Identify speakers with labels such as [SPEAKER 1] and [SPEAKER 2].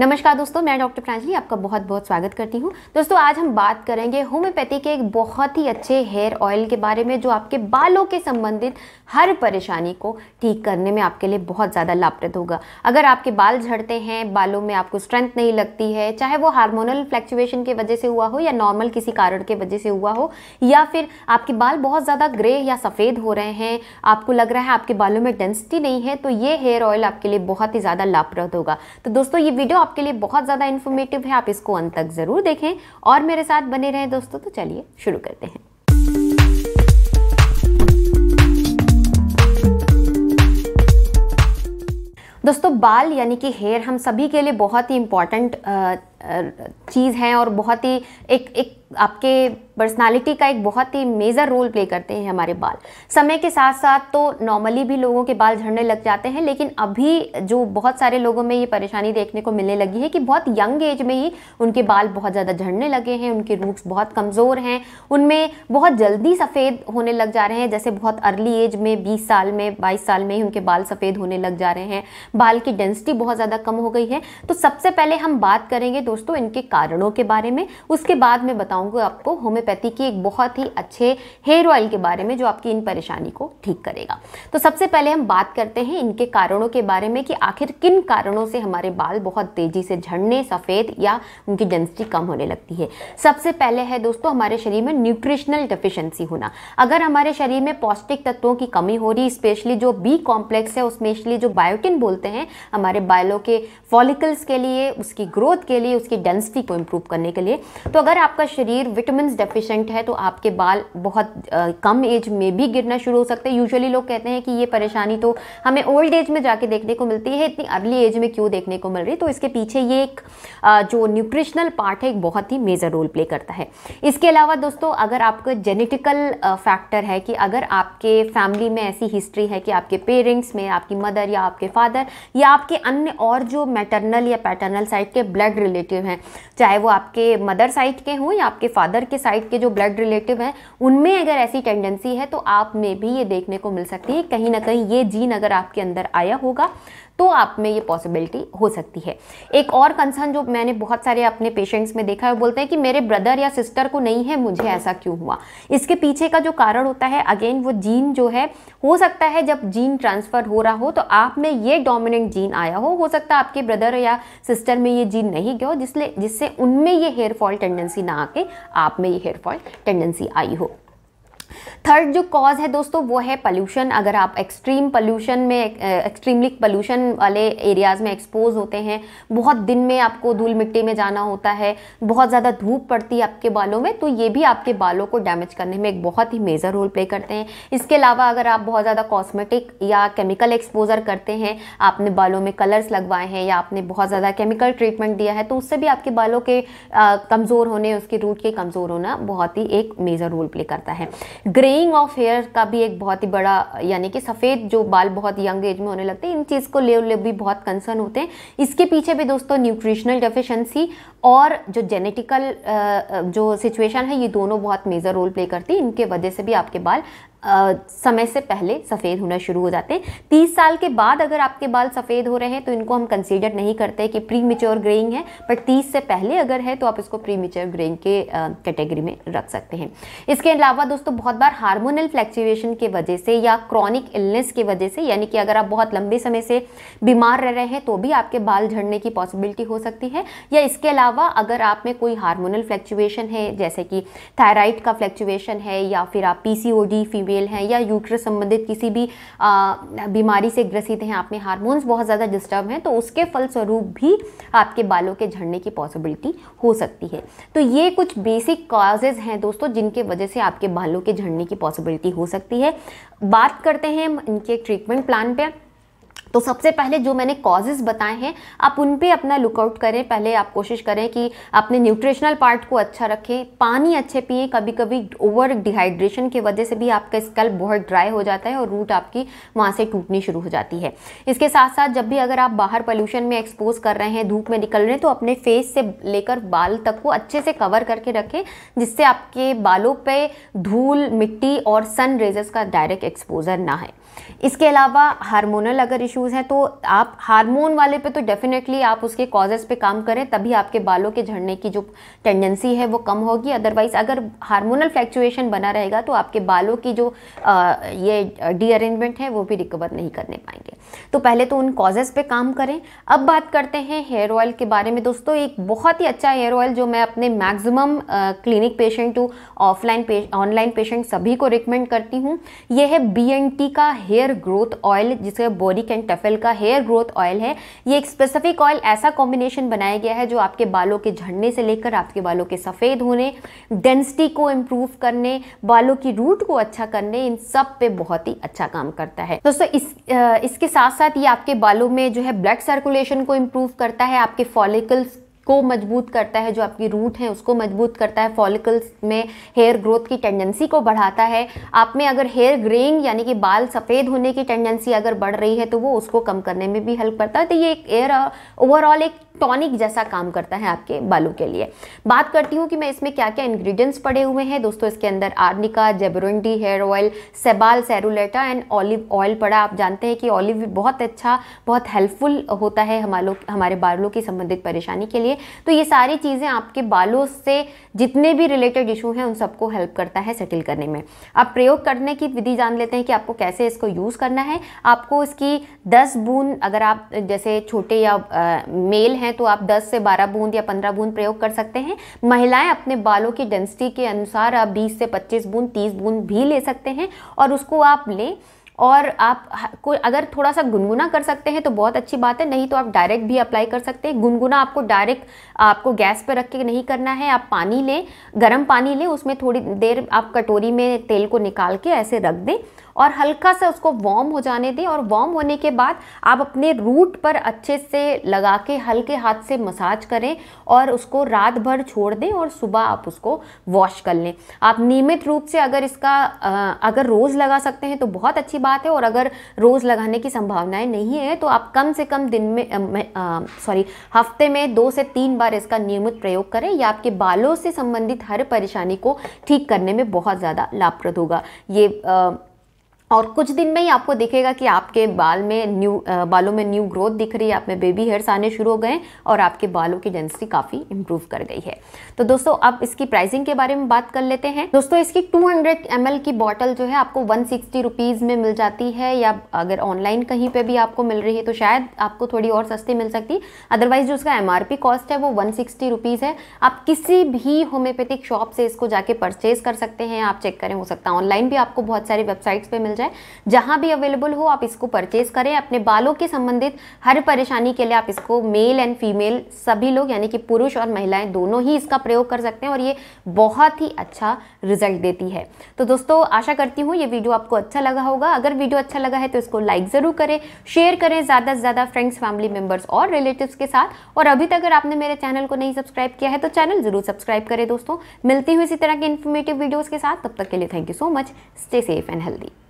[SPEAKER 1] नमस्कार दोस्तों मैं डॉक्टर प्रांजलि आपका बहुत बहुत स्वागत करती हूँ दोस्तों आज हम बात करेंगे होम्योपैथी के एक बहुत ही अच्छे हेयर ऑयल के बारे में जो आपके बालों के संबंधित हर परेशानी को ठीक करने में आपके लिए बहुत ज़्यादा लाभप्रद होगा अगर आपके बाल झड़ते हैं बालों में आपको स्ट्रेंथ नहीं लगती है चाहे वो हार्मोनल फ्लैक्चुएशन की वजह से हुआ हो या नॉर्मल किसी कारण के वजह से हुआ हो या फिर आपके बाल बहुत ज़्यादा ग्रे या सफ़ेद हो रहे हैं आपको लग रहा है आपके बालों में डेंसिटी नहीं है तो ये हेयर ऑयल आपके लिए बहुत ही ज़्यादा लाभप्रद होगा तो दोस्तों ये वीडियो आपके लिए बहुत ज़्यादा इन्फॉर्मेटिव है आप इसको अंत तक ज़रूर देखें और मेरे साथ बने रहें दोस्तों तो चलिए शुरू करते हैं दोस्तों बाल यानी कि हेयर हम सभी के लिए बहुत ही इम्पॉर्टेंट चीज़ हैं और बहुत ही एक एक आपके पर्सनालिटी का एक बहुत ही मेजर रोल प्ले करते हैं हमारे बाल समय के साथ साथ तो नॉर्मली भी लोगों के बाल झड़ने लग जाते हैं लेकिन अभी जो बहुत सारे लोगों में ये परेशानी देखने को मिलने लगी है कि बहुत यंग एज में ही उनके बाल बहुत ज़्यादा झड़ने लगे हैं उनके रूट्स बहुत कमज़ोर हैं उनमें बहुत जल्दी सफ़ेद होने लग जा रहे हैं जैसे बहुत अर्ली एज में बीस साल में बाईस साल में ही उनके बाल सफ़ेद होने लग जा रहे हैं बाल की डेंसिटी बहुत ज़्यादा कम हो गई है तो सबसे पहले हम बात करेंगे दो दोस्तों इनके कारणों के बारे में उसके बाद मैं बताऊंगा आपको होम्योपैथी की एक बहुत ही अच्छे हेयर ऑयल के बारे में जो आपकी इन परेशानी को ठीक करेगा तो सबसे पहले हम बात करते हैं इनके कारणों के बारे में कि आखिर किन कारणों से हमारे बाल बहुत तेज़ी से झड़ने सफ़ेद या उनकी डेंसिटी कम होने लगती है सबसे पहले है दोस्तों हमारे शरीर में न्यूट्रिशनल डिफिशेंसी होना अगर हमारे शरीर में पौष्टिक तत्वों की कमी हो रही स्पेशली जो बी कॉम्प्लेक्स है स्पेशली जो बायोटिन बोलते हैं हमारे बालों के फॉलिकल्स के लिए उसकी ग्रोथ के लिए उसकी डेंसिटी को इम्प्रूव करने के लिए तो अगर आपका शरीर विटामिन डेफिशेंट है तो आपके बाल बहुत कम एज में भी गिरना शुरू हो सकते हैं यूजुअली लोग कहते हैं कि ये परेशानी तो हमें ओल्ड एज में जाके देखने को मिलती है इतनी अर्ली एज में क्यों देखने को मिल रही तो इसके पीछे ये एक जो न्यूट्रिशनल पार्ट है एक बहुत ही मेजर रोल प्ले करता है इसके अलावा दोस्तों अगर आपका जेनेटिकल फैक्टर है कि अगर आपके फैमिली में ऐसी हिस्ट्री है कि आपके पेरेंट्स में आपकी मदर या आपके फादर या आपके अन्य और जो मैटरनल या पैटर्नल साइड के ब्लड रिलेटेड रिलेटिव हैं चाहे वो आपके मदर साइड के हों या आपके फादर के साइड के जो ब्लड रिलेटिव हैं उनमें अगर ऐसी टेंडेंसी है तो आप में भी ये देखने को मिल सकती है कहीं ना कहीं ये जीन अगर आपके अंदर आया होगा तो आप में ये पॉसिबिलिटी हो सकती है एक और कंसर्न जो मैंने बहुत सारे अपने पेशेंट्स में देखा है वो बोलते हैं कि मेरे ब्रदर या सिस्टर को नहीं है मुझे ऐसा क्यों हुआ इसके पीछे का जो कारण होता है अगेन वो जीन जो है हो सकता है जब जीन ट्रांसफ़र हो रहा हो तो आप में ये डोमिनेंट जीन आया हो हो सकता है आपके ब्रदर या सिस्टर में ये जीन नहीं गया हो जिससे जिससे उनमें ये हेयर फॉल टेंडेंसी ना आके आप में ये हेयर फॉल टेंडेंसी आई हो थर्ड जो कॉज है दोस्तों वो है पल्यूशन अगर आप एक्सट्रीम पल्यूशन में एक्सट्रीमली पल्यूशन वाले एरियाज़ में एक्सपोज होते हैं बहुत दिन में आपको धूल मिट्टी में जाना होता है बहुत ज़्यादा धूप पड़ती है आपके बालों में तो ये भी आपके बालों को डैमेज करने में एक बहुत ही मेजर रोल प्ले करते हैं इसके अलावा अगर आप बहुत ज़्यादा कॉस्मेटिक या केमिकल एक्सपोजर करते हैं आपने बालों में कलर्स लगवाए हैं या आपने बहुत ज़्यादा केमिकल ट्रीटमेंट दिया है तो उससे भी आपके बालों के कमज़ोर होने उसके रूट के कमज़ोर होना बहुत ही एक मेजर रोल प्ले करता है ग्रेइंग ऑफ हेयर का भी एक बहुत ही बड़ा यानी कि सफ़ेद जो बाल बहुत यंग एज में होने लगते हैं इन चीज़ को ले, ले भी बहुत कंसर्न होते हैं इसके पीछे भी दोस्तों न्यूट्रिशनल डेफिशेंसी और जो जेनेटिकल जो सिचुएशन है ये दोनों बहुत मेजर रोल प्ले करती है इनके वजह से भी आपके बाल समय से पहले सफ़ेद होना शुरू हो जाते हैं तीस साल के बाद अगर आपके बाल सफ़ेद हो रहे हैं तो इनको हम कंसीडर नहीं करते कि प्री मिच्योर ग्रेइंग है बट तीस से पहले अगर है तो आप इसको प्री मिच्योर ग्रेइंग के कैटेगरी में रख सकते हैं इसके अलावा दोस्तों बहुत बार हार्मोनल फ्लैक्चुएशन के वजह से या क्रॉनिक इलनेस की वजह से यानी कि अगर आप बहुत लंबे समय से बीमार रह रहे हैं तो भी आपके बाल झड़ने की पॉसिबिलिटी हो सकती है या इसके अलावा अगर आप में कोई हार्मोनल फ्लैक्चुएशन है जैसे कि थायराइड का फ्लैक्चुएशन है या फिर आप पी फीमेल फीमेल हैं या यूट्रस संबंधित किसी भी बीमारी से ग्रसित हैं आप में हारमोन्स बहुत ज़्यादा डिस्टर्ब हैं तो उसके फलस्वरूप भी आपके बालों के झड़ने की पॉसिबिलिटी हो सकती है तो ये कुछ बेसिक कॉजेज़ हैं दोस्तों जिनके वजह से आपके बालों के झड़ने की पॉसिबिलिटी हो सकती है बात करते हैं इनके ट्रीटमेंट प्लान पर तो सबसे पहले जो मैंने कॉजेज़ बताए हैं आप उन पे अपना लुकआउट करें पहले आप कोशिश करें कि अपने न्यूट्रिशनल पार्ट को अच्छा रखें पानी अच्छे पिए कभी कभी ओवर डिहाइड्रेशन की वजह से भी आपका स्कल्प बहुत ड्राई हो जाता है और रूट आपकी वहाँ से टूटनी शुरू हो जाती है इसके साथ साथ जब भी अगर आप बाहर पॉल्यूशन में एक्सपोज कर रहे हैं धूप में निकल रहे हैं तो अपने फेस से लेकर बाल तक को अच्छे से कवर करके रखें जिससे आपके बालों पर धूल मिट्टी और सन रेजेस का डायरेक्ट एक्सपोजर ना है इसके अलावा हार्मोनल अगर इश्यूज़ हैं तो आप हार्मोन वाले पे तो डेफिनेटली आप उसके कॉजेज़ पे काम करें तभी आपके बालों के झड़ने की जो टेंडेंसी है वो कम होगी अदरवाइज़ अगर हार्मोनल फ्लैक्चुएशन बना रहेगा तो आपके बालों की जो आ, ये डीअरेंजमेंट है वो भी रिकवर नहीं करने पाएंगे तो पहले तो उन कॉजेज़ पे काम करें अब बात करते हैं हेयर ऑयल के बारे में दोस्तों एक बहुत ही अच्छा हेयर ऑयल जो मैं अपने maximum clinic patient to offline online patient सभी को रिकमेंड करती हूँ यह है बी का हेयर ग्रोथ ऑयल जिसे बोरिक एंड टफेल का हेयर ग्रोथ ऑयल है ये एक स्पेसिफिक ऑयल ऐसा कॉम्बिनेशन बनाया गया है जो आपके बालों के झड़ने से लेकर आपके बालों के सफ़ेद होने डेंसिटी को इम्प्रूव करने बालों की रूट को अच्छा करने इन सब पे बहुत ही अच्छा काम करता है दोस्तों इस इसके साथ साथ ये आपके बालों में जो है ब्लड सर्कुलेशन को इम्प्रूव करता है आपके फॉलिकल्स को मजबूत करता है जो आपकी रूट है उसको मजबूत करता है फॉलिकल्स में हेयर ग्रोथ की टेंडेंसी को बढ़ाता है आप में अगर हेयर ग्रेइंग यानी कि बाल सफ़ेद होने की टेंडेंसी अगर बढ़ रही है तो वो उसको कम करने में भी हेल्प करता है तो ये एक एयर ओवरऑल uh, एक टॉनिक जैसा काम करता है आपके बालों के लिए बात करती हूँ कि मैं इसमें क्या क्या इंग्रेडिएंट्स पड़े हुए हैं दोस्तों इसके अंदर arnica jaborandi hair oil sabal serrulata and olive oil पड़ा आप जानते हैं कि ऑलिव भी बहुत अच्छा बहुत हेल्पफुल होता है हमारे हमारे बालों की संबंधित परेशानी के लिए चाहिए तो ये सारी चीज़ें आपके बालों से जितने भी रिलेटेड इशू हैं उन सबको हेल्प करता है सेटल करने में अब प्रयोग करने की विधि जान लेते हैं कि आपको कैसे इसको यूज़ करना है आपको इसकी दस बूंद अगर आप जैसे छोटे या आ, मेल हैं तो आप दस से बारह बूंद या पंद्रह बूंद प्रयोग कर सकते हैं महिलाएँ अपने बालों की डेंसिटी के अनुसार आप बीस से पच्चीस बूंद तीस बूंद भी ले सकते हैं और उसको आप लें और आप कोई अगर थोड़ा सा गुनगुना कर सकते हैं तो बहुत अच्छी बात है नहीं तो आप डायरेक्ट भी अप्लाई कर सकते हैं गुनगुना आपको डायरेक्ट आपको गैस पर रख के नहीं करना है आप पानी लें गर्म पानी लें उसमें थोड़ी देर आप कटोरी में तेल को निकाल के ऐसे रख दें और हल्का सा उसको वॉर्म हो जाने दें और वॉर्म होने के बाद आप अपने रूट पर अच्छे से लगा के हल्के हाथ से मसाज करें और उसको रात भर छोड़ दें और सुबह आप उसको वॉश कर लें आप नियमित रूप से अगर इसका अगर रोज़ लगा सकते हैं तो बहुत अच्छी बात है और अगर रोज़ लगाने की संभावनाएं नहीं है तो आप कम से कम दिन में सॉरी हफ्ते में दो से तीन बार इसका नियमित प्रयोग करें या आपके बालों से संबंधित हर परेशानी को ठीक करने में बहुत ज़्यादा लाभप्रद होगा ये आ, और कुछ दिन में ही आपको दिखेगा कि आपके बाल में न्यू बालों में न्यू ग्रोथ दिख रही है आप में बेबी हेयर्स आने शुरू हो गए और आपके बालों की डेंसिटी काफ़ी इंप्रूव कर गई है तो दोस्तों अब इसकी प्राइसिंग के बारे में बात कर लेते हैं दोस्तों इसकी 200 हंड्रेड की बॉटल जो है आपको वन सिक्सटी में मिल जाती है या अगर ऑनलाइन कहीं पर भी आपको मिल रही है तो शायद आपको थोड़ी और सस्ती मिल सकती अदरवाइज जो उसका एम कॉस्ट है वो वन सिक्सटी है आप किसी भी होम्योपैथिक शॉप से इसको जाके परचेज कर सकते हैं आप चेक करें हो सकता है ऑनलाइन भी आपको बहुत सारी वेबसाइट्स पर मिल जाए है जहाँ भी अवेलेबल हो आप इसको परचेज करें अपने बालों के संबंधित हर परेशानी के लिए आप इसको मेल एंड फीमेल सभी लोग यानी कि पुरुष और महिलाएं दोनों ही इसका प्रयोग कर सकते हैं और ये बहुत ही अच्छा रिजल्ट देती है तो दोस्तों आशा करती हूँ ये वीडियो आपको अच्छा लगा होगा अगर वीडियो अच्छा लगा है तो इसको लाइक ज़रूर करें शेयर करें ज़्यादा से ज़्यादा फ्रेंड्स फैमिली मेंबर्स और रिलेटिव के साथ और अभी तक अगर आपने मेरे चैनल को नहीं सब्सक्राइब किया है तो चैनल ज़रूर सब्सक्राइब करें दोस्तों मिलती हूँ इसी तरह के इन्फॉर्मेटिव वीडियोज़ के साथ तब तक के लिए thank you so much stay safe and healthy